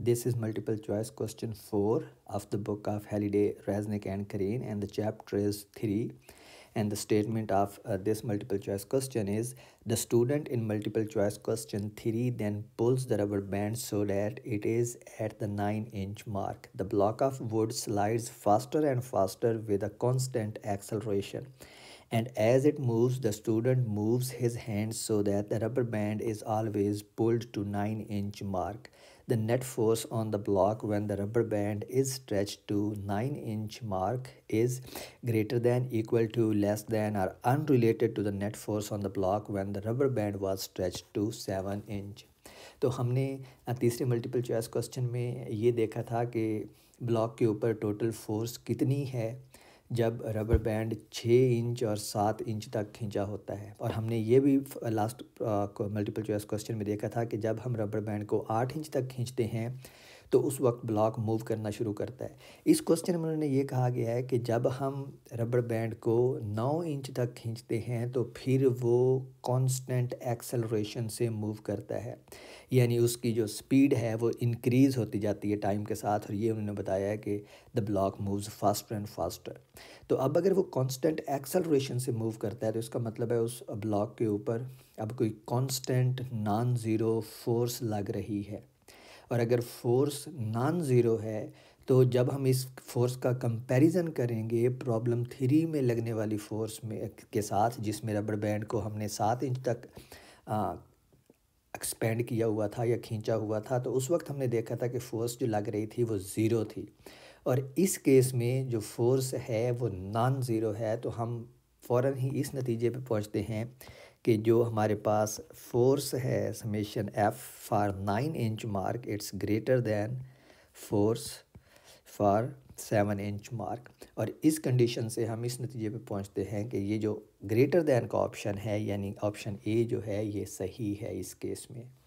This is multiple choice question 4 of the book of Halliday, Resnick and Kareen and the chapter is 3. And the statement of uh, this multiple choice question is the student in multiple choice question 3 then pulls the rubber band so that it is at the 9 inch mark. The block of wood slides faster and faster with a constant acceleration and as it moves the student moves his hands so that the rubber band is always pulled to 9 inch mark the net force on the block when the rubber band is stretched to 9 inch mark is greater than equal to less than or unrelated to the net force on the block when the rubber band was stretched to 7 inch तो हमने तीसरे multiple choice question में ये देखा था कि block के ऊपर टोटल फोर्स कितनी है जब रबर बैंड छः इंच और सात इंच तक खींचा होता है और हमने ये भी लास्ट मल्टीपल चॉइस क्वेश्चन में देखा था कि जब हम रबर बैंड को आठ इंच तक खींचते हैं तो उस वक्त ब्लॉक मूव करना शुरू करता है इस क्वेश्चन में उन्होंने ये कहा गया है कि जब हम रबड़ बैंड को नौ इंच तक खींचते हैं तो फिर वो कांस्टेंट एक्सेलरेशन से मूव करता है यानी उसकी जो स्पीड है वो इंक्रीज़ होती जाती है टाइम के साथ और ये उन्होंने बताया है कि the block moves faster and faster तो अब अगर वो कांस्टेंट एक्सेलरेशन से मूव करता है तो इसका मतलब है उस ब्लॉक के ऊपर अब कोई कांस्टेंट नॉन ज़ीरो फोर्स लग रही है और अगर फोर्स नॉन ज़ीरो है तो जब हम इस फोर्स का कंपैरिजन करेंगे प्रॉब्लम थ्री में लगने वाली फोर्स में के साथ जिसमें रबड़ बैंड को हमने सात इंच तक एक्सपेंड किया हुआ था या खींचा हुआ था तो उस वक्त हमने देखा था कि फोर्स जो लग रही थी वो ज़ीरो थी और इस केस में जो फोर्स है वो नॉन ज़ीरो है तो हम फ़ौर ही इस नतीजे पे पहुंचते हैं कि जो हमारे पास फोर्स है summation F for nine inch mark it's greater than force for seven inch mark और इस कंडीशन से हम इस नतीजे पे पहुंचते हैं कि ये जो ग्रेटर दैन का ऑप्शन है यानी ऑप्शन ए जो है ये सही है इस केस में